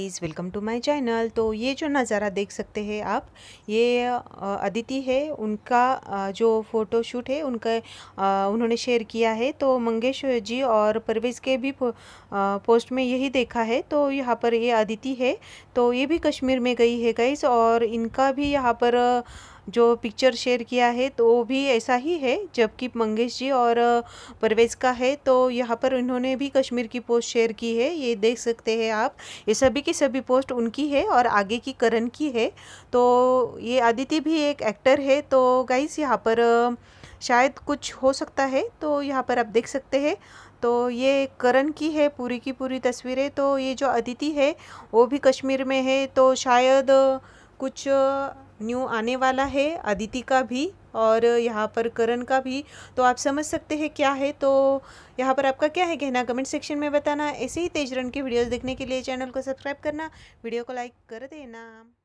please welcome to my channel तो ये जो नज़ारा देख सकते हैं आप ये अदिति है उनका जो फ़ोटो शूट है उनका उन्होंने शेयर किया है तो मंगेश जी और परवेज़ के भी पोस्ट में यही देखा है तो यहाँ पर ये अदिति है तो ये भी कश्मीर में गई है गईस और इनका भी यहाँ पर जो पिक्चर शेयर किया है तो वो भी ऐसा ही है जबकि मंगेश जी और परवेज़ का है तो यहाँ पर उन्होंने भी कश्मीर की पोस्ट शेयर की है ये देख सकते हैं आप ये सभी की सभी पोस्ट उनकी है और आगे की करण की है तो ये आदित्य भी एक एक्टर है तो गाइस यहाँ पर शायद कुछ हो सकता है तो यहाँ पर आप देख सकते हैं तो ये करण की है पूरी की पूरी तस्वीरें तो ये जो अदिति है वो भी कश्मीर में है तो शायद कुछ न्यू आने वाला है अदिति का भी और यहाँ पर करण का भी तो आप समझ सकते हैं क्या है तो यहाँ पर आपका क्या है कहना कमेंट सेक्शन में बताना ऐसे ही तेज रन की वीडियोस देखने के लिए चैनल को सब्सक्राइब करना वीडियो को लाइक कर देना